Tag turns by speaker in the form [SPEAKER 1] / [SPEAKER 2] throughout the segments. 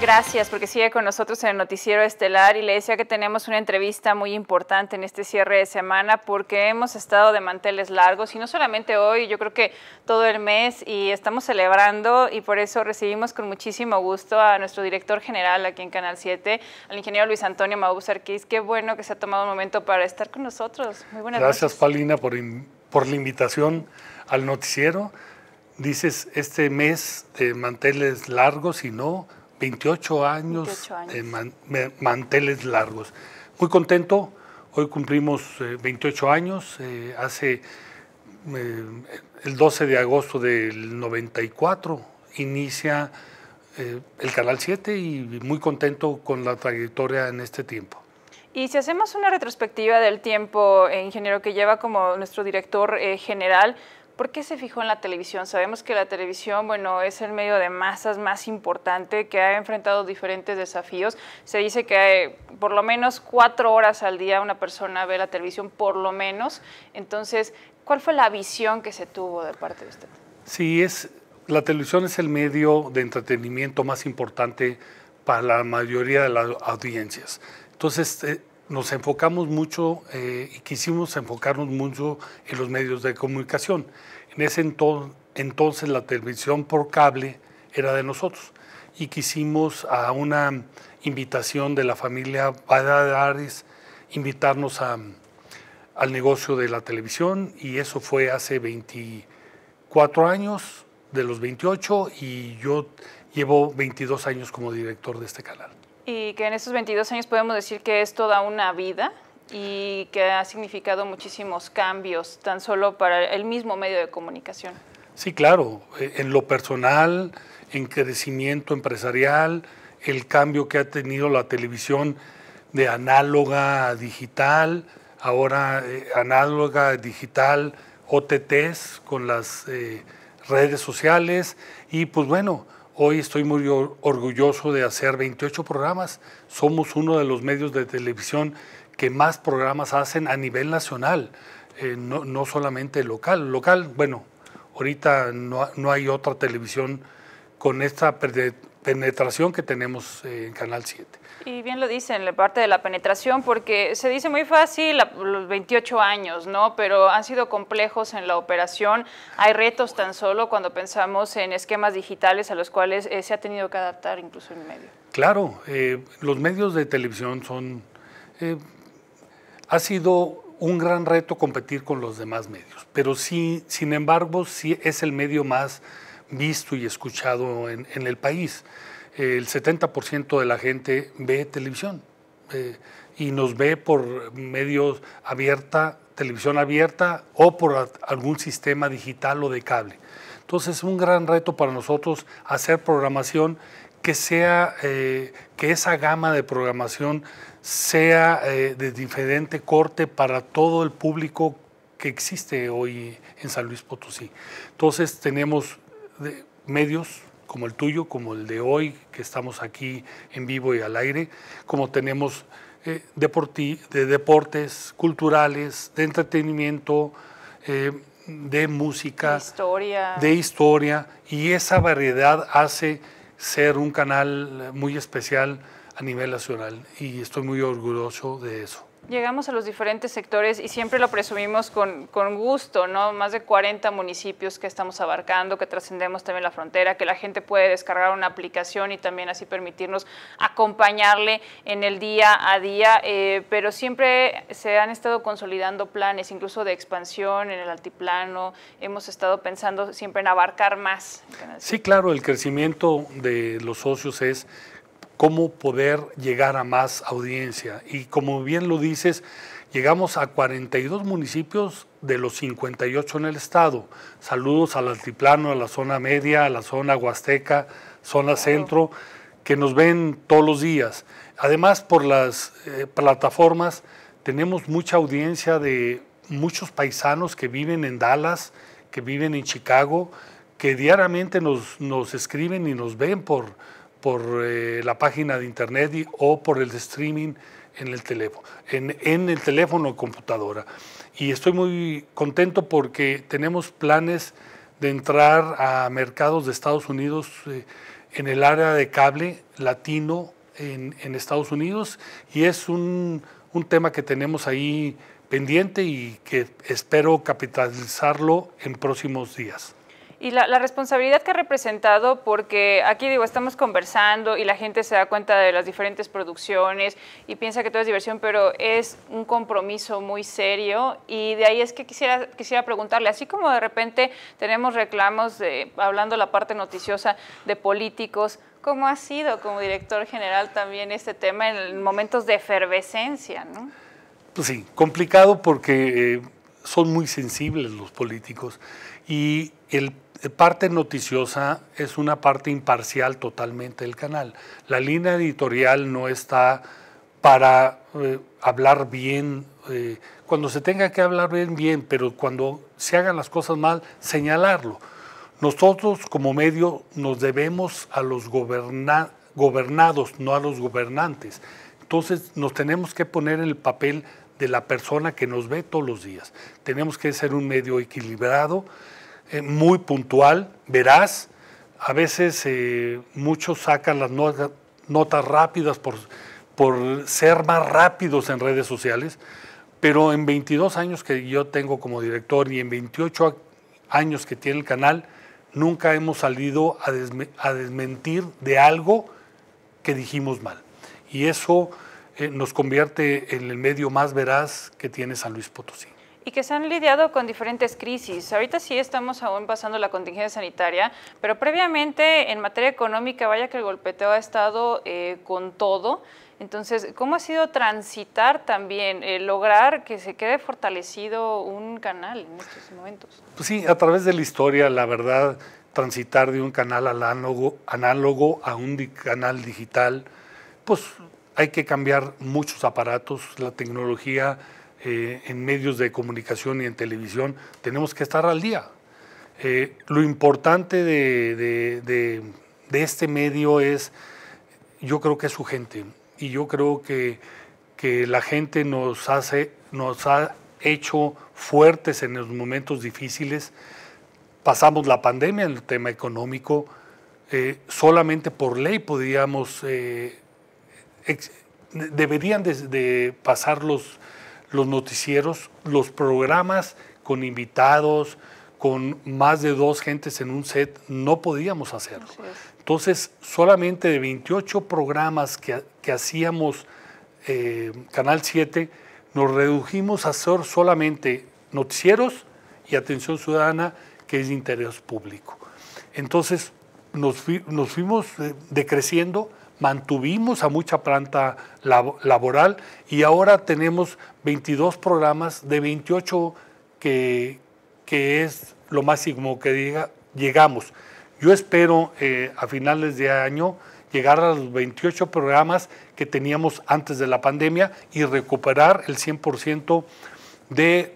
[SPEAKER 1] Gracias, porque sigue con nosotros en el Noticiero Estelar y le decía que tenemos una entrevista muy importante en este cierre de semana porque hemos estado de manteles largos y no solamente hoy, yo creo que todo el mes y estamos celebrando y por eso recibimos con muchísimo gusto a nuestro director general aquí en Canal 7, al ingeniero Luis Antonio Maús Arquiz. Qué bueno que se ha tomado un momento para estar con nosotros. Muy buenas Gracias,
[SPEAKER 2] noches. Gracias, por, por la invitación al noticiero. Dices, este mes de manteles largos y no 28 años, de eh, manteles largos. Muy contento, hoy cumplimos 28 eh, años, eh, hace el 12 de agosto del 94 inicia el Canal 7 y muy contento con la trayectoria en este tiempo.
[SPEAKER 1] Y si hacemos una retrospectiva del tiempo, ingeniero, que lleva como nuestro director general, ¿Por qué se fijó en la televisión? Sabemos que la televisión, bueno, es el medio de masas más importante que ha enfrentado diferentes desafíos. Se dice que por lo menos cuatro horas al día una persona ve la televisión, por lo menos. Entonces, ¿cuál fue la visión que se tuvo de parte de usted?
[SPEAKER 2] Sí, es, la televisión es el medio de entretenimiento más importante para la mayoría de las audiencias. Entonces, eh, nos enfocamos mucho eh, y quisimos enfocarnos mucho en los medios de comunicación. En ese entonces, la televisión por cable era de nosotros y quisimos a una invitación de la familia Valladares invitarnos a, al negocio de la televisión y eso fue hace 24 años de los 28 y yo llevo 22 años como director de este canal.
[SPEAKER 1] Y que en estos 22 años podemos decir que es toda una vida y que ha significado muchísimos cambios, tan solo para el mismo medio de comunicación.
[SPEAKER 2] Sí, claro, eh, en lo personal, en crecimiento empresarial, el cambio que ha tenido la televisión de análoga a digital, ahora eh, análoga, digital, OTTs con las eh, redes sociales y pues bueno, Hoy estoy muy orgulloso de hacer 28 programas. Somos uno de los medios de televisión que más programas hacen a nivel nacional, eh, no, solamente local. Local, bueno, ahorita no, no hay otra televisión con esta penetración que tenemos eh, en Canal 7.
[SPEAKER 1] Y bien lo dicen, la parte de la penetración, porque se dice muy fácil los 28 años, ¿no? Pero han sido complejos en la operación. Hay retos tan solo cuando pensamos en esquemas digitales a los cuales eh, se ha tenido que adaptar incluso el medio.
[SPEAKER 2] Claro, eh, los medios de televisión son... ha sido un gran reto competir con los demás medios, pero sí, sin embargo, sí es el medio más visto y escuchado en, el país. el 70% de la gente ve televisión eh, y nos ve por medios abierta, televisión abierta o por algún sistema digital o de cable. Entonces es un gran reto para nosotros hacer programación que sea eh, que esa gama de programación sea eh, de diferente corte para todo el público que existe hoy en San Luis Potosí. Entonces tenemos de medios como el tuyo, como el de hoy, que estamos aquí en vivo y al aire, como tenemos eh, de deportes, culturales, de entretenimiento, eh, de música, de historia, y esa variedad hace ser un canal muy especial a nivel nacional, y estoy muy orgulloso de eso.
[SPEAKER 1] Llegamos a los diferentes sectores y siempre lo presumimos con, gusto, ¿no? Más de 40 municipios que estamos abarcando, que trascendemos también la frontera, que la gente puede descargar una aplicación y también así permitirnos acompañarle en el día a día, eh, pero siempre se han estado consolidando planes, incluso de expansión en el altiplano, hemos estado pensando siempre en abarcar más.
[SPEAKER 2] Sí, claro, el crecimiento de los socios es cómo poder llegar a más audiencia. Y como bien lo dices, llegamos a 42 municipios de los 58 en el estado. Saludos al altiplano, a la zona media, a la zona huasteca, zona centro, que nos ven todos los días. Además, por las eh, plataformas tenemos mucha audiencia de muchos paisanos que viven en Dallas, que viven en Chicago, que diariamente nos, nos escriben y nos ven por, por eh, la página de internet o por el streaming en el teléfono, en, el teléfono o computadora. Y estoy muy contento porque tenemos planes de entrar a mercados de Estados Unidos eh, en el área de cable latino en, Estados Unidos y es un tema que tenemos ahí pendiente y que espero capitalizarlo en próximos días.
[SPEAKER 1] Y la, responsabilidad que ha representado, porque aquí digo, estamos conversando y la gente se da cuenta de las diferentes producciones y piensa que todo es diversión, pero es un compromiso muy serio y de ahí es que quisiera, quisiera preguntarle, así como de repente tenemos reclamos, de, hablando la parte noticiosa, de políticos, ¿cómo ha sido como director general también este tema en momentos de efervescencia?
[SPEAKER 2] Pues sí, complicado porque... Eh, son muy sensibles los políticos y el parte noticiosa es una parte imparcial totalmente del canal. La línea editorial no está para eh, hablar bien. Eh, cuando se tenga que hablar bien, bien, pero cuando se hagan las cosas mal, señalarlo. Nosotros como medio nos debemos a los gobernados, no a los gobernantes. Entonces nos tenemos que poner en el papel de la persona que nos ve todos los días. Tenemos que ser un medio equilibrado eh, muy puntual, veraz. A veces eh, muchos sacan las notas, rápidas por, por ser más rápidos en redes sociales, pero en 22 años que yo tengo como director y en 28 años que tiene el canal, nunca hemos salido a, desmentir de algo que dijimos mal. Y eso eh, nos convierte en el medio más veraz que tiene San Luis Potosí
[SPEAKER 1] y que se han lidiado con diferentes crisis. Ahorita sí estamos aún pasando la contingencia sanitaria, pero previamente en materia económica, vaya que el golpeteo ha estado eh, con todo. Entonces, ¿cómo ha sido transitar también, eh, lograr que se quede fortalecido un canal en estos momentos?
[SPEAKER 2] Pues sí, a través de la historia, la verdad, transitar de un canal análogo, a un canal digital, pues hay que cambiar muchos aparatos, la tecnología eh, en medios de comunicación y en televisión, tenemos que estar al día. Eh, lo importante de, este medio es, yo creo que es su gente, y yo creo que, que la gente nos, hace, nos ha hecho fuertes en los momentos difíciles. Pasamos la pandemia en el tema económico, eh, solamente por ley podríamos deberían de pasar los los noticieros, los programas con invitados, con más de dos gentes en un set, no podíamos hacerlo. Entonces, solamente de 28 programas que, hacíamos eh, Canal 7, nos redujimos a hacer solamente noticieros y atención ciudadana, que es de interés público. Entonces, nos, nos fuimos eh, decreciendo mantuvimos a mucha planta laboral y ahora tenemos 22 programas de 28 que, es lo máximo que diga, llegamos. Yo espero eh, a finales de año llegar a los 28 programas que teníamos antes de la pandemia y recuperar el 100% de,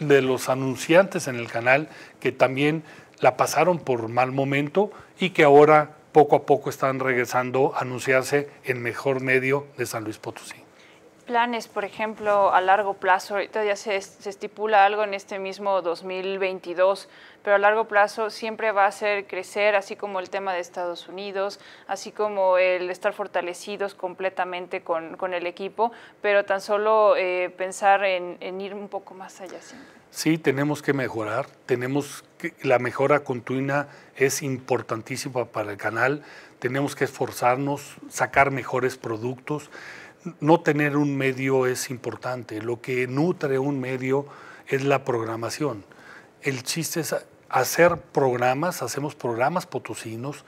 [SPEAKER 2] de los anunciantes en el canal que también la pasaron por mal momento y que ahora poco a poco están regresando a anunciarse en mejor medio de San Luis Potosí.
[SPEAKER 1] Planes, por ejemplo, a largo plazo, ahorita ya se, estipula algo en este mismo 2022, pero a largo plazo siempre va a ser crecer, así como el tema de Estados Unidos, así como el estar fortalecidos completamente con, el equipo, pero tan solo eh, pensar en, ir un poco más allá
[SPEAKER 2] Sí, tenemos que mejorar, tenemos la mejora continua es importantísima para el canal. Tenemos que esforzarnos, sacar mejores productos. No tener un medio es importante. Lo que nutre un medio es la programación. El chiste es hacer programas, hacemos programas potosinos,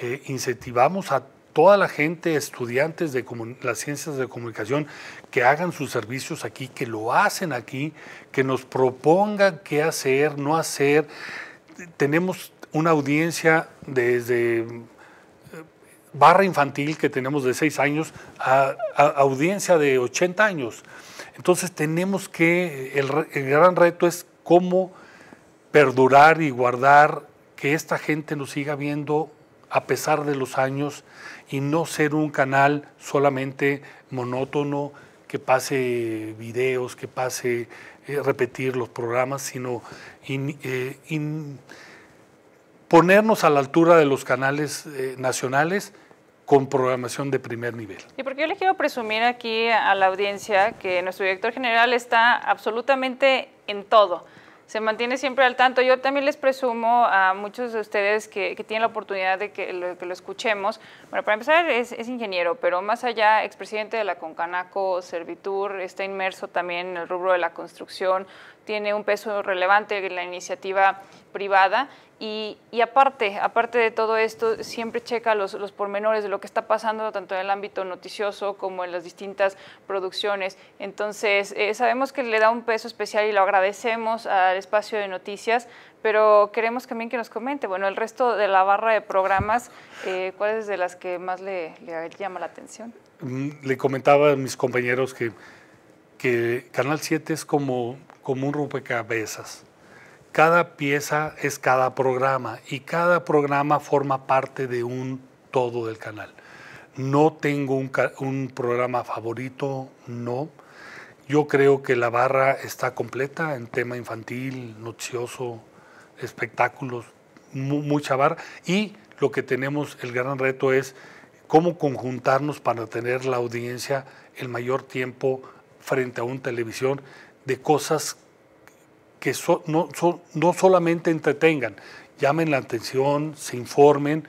[SPEAKER 2] eh, incentivamos a toda la gente, estudiantes de las ciencias de comunicación, que hagan sus servicios aquí, que lo hacen aquí, que nos propongan qué hacer, no hacer. Tenemos una audiencia desde eh, barra infantil que tenemos de 6 años a, audiencia de 80 años. Entonces tenemos que, el gran reto es cómo perdurar y guardar que esta gente nos siga viendo a pesar de los años y no ser un canal solamente monótono que pase videos, que pase eh, repetir los programas, sino eh, ponernos a la altura de los canales eh, nacionales con programación de primer nivel.
[SPEAKER 1] Y porque yo le quiero presumir aquí a la audiencia que nuestro director general está absolutamente en todo se mantiene siempre al tanto. Yo también les presumo a muchos de ustedes que, tienen la oportunidad de que lo, escuchemos. Bueno, para empezar, es, es, ingeniero, pero más allá, expresidente de la Concanaco, Servitur, está inmerso también en el rubro de la construcción, tiene un peso relevante en la iniciativa privada y, aparte, aparte de todo esto, siempre checa los, los, pormenores de lo que está pasando tanto en el ámbito noticioso como en las distintas producciones. Entonces, eh, sabemos que le da un peso especial y lo agradecemos al espacio de noticias, pero queremos también que nos comente, bueno, el resto de la barra de programas, eh, ¿cuáles de las que más le, llama la atención?
[SPEAKER 2] Mm, le comentaba a mis compañeros que, que Canal 7 es como, como un rompecabezas cada pieza es cada programa y cada programa forma parte de un todo del canal. No tengo un, programa favorito, no. Yo creo que la barra está completa en tema infantil, noticioso, espectáculos, mucha barra. Y lo que tenemos, el gran reto es cómo conjuntarnos para tener la audiencia el mayor tiempo frente a una televisión de cosas que no, no solamente entretengan, llamen la atención, se informen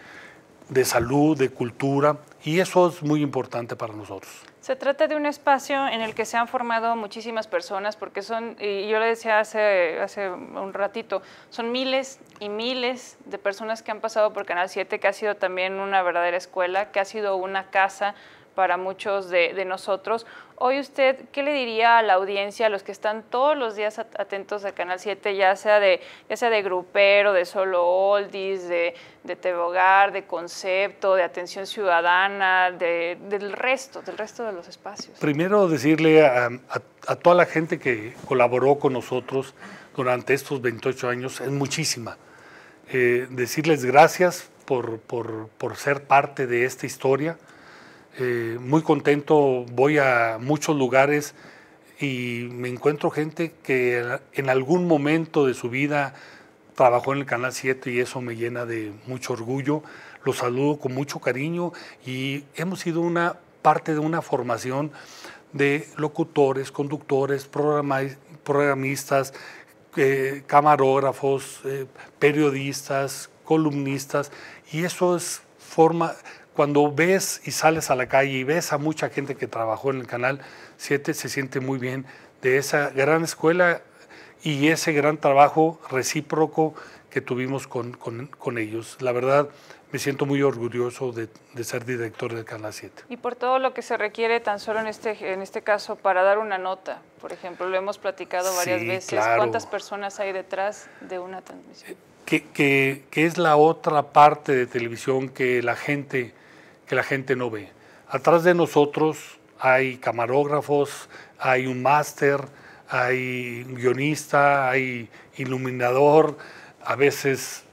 [SPEAKER 2] de salud, de cultura, y eso es muy importante para nosotros.
[SPEAKER 1] Se trata de un espacio en el que se han formado muchísimas personas, porque son, y yo le decía hace, hace un ratito, son miles y miles de personas que han pasado por Canal 7, que ha sido también una verdadera escuela, que ha sido una casa para muchos de, nosotros. Hoy usted, ¿qué le diría a la audiencia, a los que están todos los días atentos a Canal 7, ya sea de, ya sea de grupero, de solo oldies, de, de Hogar, de concepto, de atención ciudadana, del resto, del resto de los espacios?
[SPEAKER 2] Primero decirle a, toda la gente que colaboró con nosotros durante estos 28 años, es muchísima. Eh, decirles gracias por, por, por, ser parte de esta historia eh, muy contento, voy a muchos lugares y me encuentro gente que en algún momento de su vida trabajó en el Canal 7 y eso me llena de mucho orgullo. Los saludo con mucho cariño y hemos sido una parte de una formación de locutores, conductores, programistas, eh, camarógrafos, eh, periodistas, columnistas y eso es forma cuando ves y sales a la calle y ves a mucha gente que trabajó en el Canal 7, se siente muy bien de esa gran escuela y ese gran trabajo recíproco que tuvimos con, con, ellos. La verdad, me siento muy orgulloso de, de, ser director del Canal 7.
[SPEAKER 1] Y por todo lo que se requiere tan solo en este, en este caso para dar una nota, por ejemplo, lo hemos platicado varias veces, ¿cuántas personas hay detrás de una transmisión?
[SPEAKER 2] Que, que, es la otra parte de televisión que la gente que la gente no ve. Atrás de nosotros hay camarógrafos, hay un máster, hay guionista, hay iluminador, a veces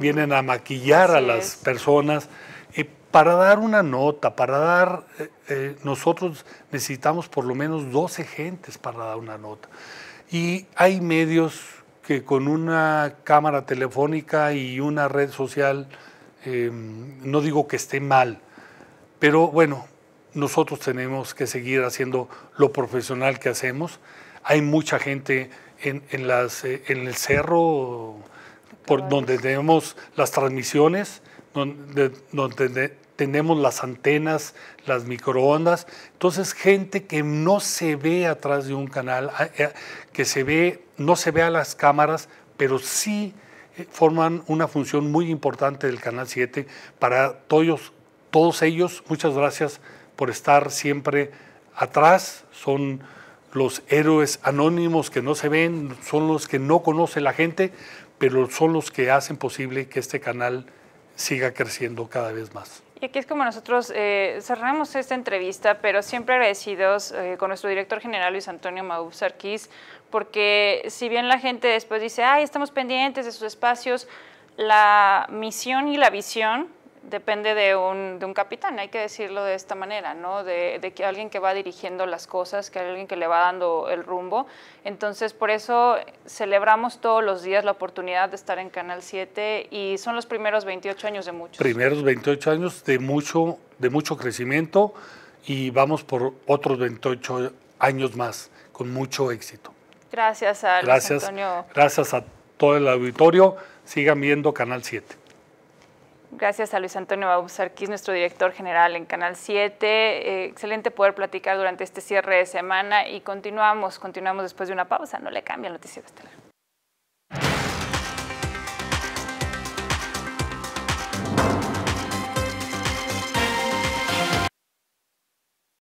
[SPEAKER 2] vienen a maquillar a las personas. y para dar una nota, para dar, eh, eh, nosotros necesitamos por lo menos 12 gentes para dar una nota. Y hay medios que con una cámara telefónica y una red social Em, no digo que esté mal, pero bueno, nosotros tenemos que seguir haciendo lo profesional que hacemos. Hay mucha gente en, eh, el cerro por donde tenemos las transmisiones, donde, donde tenemos las antenas, las microondas. Entonces, gente que no se ve atrás de un canal, que se ve, no se ve a las cámaras, pero sí forman una función muy importante del Canal 7 para todos, todos ellos. Muchas gracias por estar siempre atrás. Son los héroes anónimos que no se ven, son los que no conoce la gente, pero son los que hacen posible que este canal siga creciendo cada vez más.
[SPEAKER 1] Y aquí es como nosotros eh, cerramos esta entrevista, pero siempre agradecidos eh, con nuestro director general Luis Antonio Maub Sarquís, porque si bien la gente después dice, ay, estamos pendientes de sus espacios, la misión y la visión depende de un, de un, capitán, hay que decirlo de esta manera, ¿no? De, que alguien que va dirigiendo las cosas, que alguien que le va dando el rumbo. Entonces, por eso celebramos todos los días la oportunidad de estar en Canal 7 y son los primeros 28 años de muchos.
[SPEAKER 2] Primeros 28 años de mucho, de mucho crecimiento y vamos por otros 28 años más con mucho éxito.
[SPEAKER 1] Gracias a gracias, Antonio.
[SPEAKER 2] Gracias a todo el auditorio. Sigan viendo Canal 7.
[SPEAKER 1] Gracias a Luis Antonio Babuzarquís, nuestro director general en Canal 7. Eh, excelente poder platicar durante este cierre de semana y continuamos, continuamos después de una pausa. No le cambia noticia noticiero estelar.